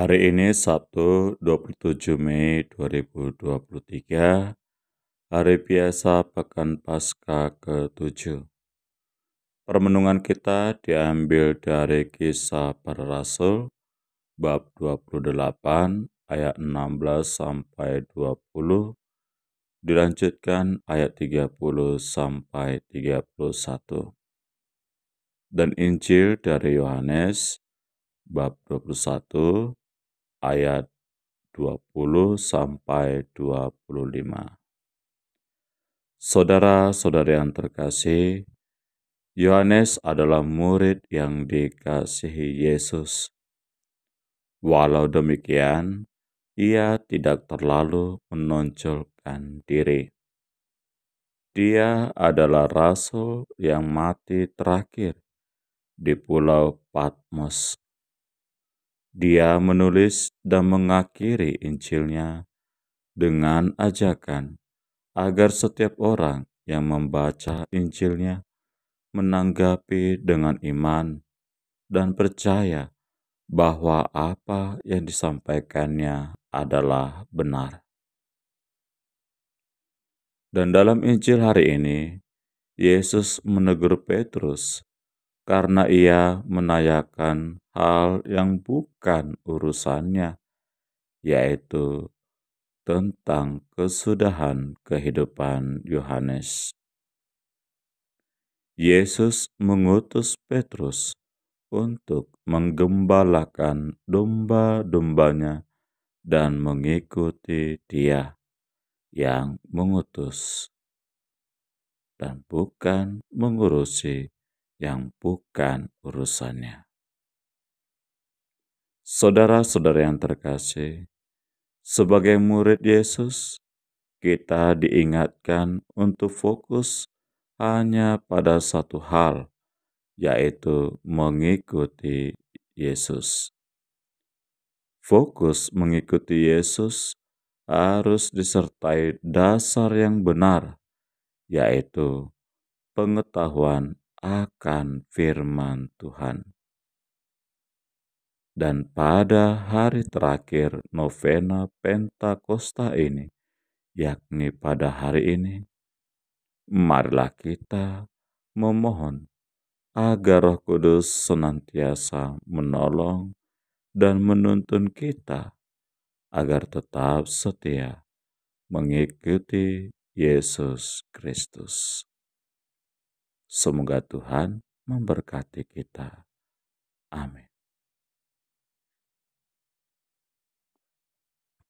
Hari ini Sabtu 27 Mei 2023, hari biasa pekan pasca ke-7. Permenungan kita diambil dari kisah para rasul, bab 28 ayat 16 sampai 20, dilanjutkan ayat 30 sampai 31. Dan Injil dari Yohanes bab 21 ayat 20 sampai 25. saudara saudara yang terkasih, Yohanes adalah murid yang dikasihi Yesus. Walau demikian, ia tidak terlalu menonjolkan diri. Dia adalah rasul yang mati terakhir di Pulau Patmos dia menulis dan mengakhiri Injilnya dengan ajakan agar setiap orang yang membaca Injilnya menanggapi dengan iman dan percaya bahwa apa yang disampaikannya adalah benar. Dan dalam Injil hari ini, Yesus menegur Petrus karena ia menanyakan hal yang bukan urusannya, yaitu tentang kesudahan kehidupan Yohanes. Yesus mengutus Petrus untuk menggembalakan domba-dombanya dan mengikuti Dia yang mengutus, dan bukan mengurusi yang bukan urusannya. Saudara-saudara yang terkasih, sebagai murid Yesus, kita diingatkan untuk fokus hanya pada satu hal, yaitu mengikuti Yesus. Fokus mengikuti Yesus harus disertai dasar yang benar, yaitu pengetahuan akan firman Tuhan. Dan pada hari terakhir novena Pentakosta ini, yakni pada hari ini, marilah kita memohon agar Roh Kudus senantiasa menolong dan menuntun kita agar tetap setia mengikuti Yesus Kristus. Semoga Tuhan memberkati kita. Amin.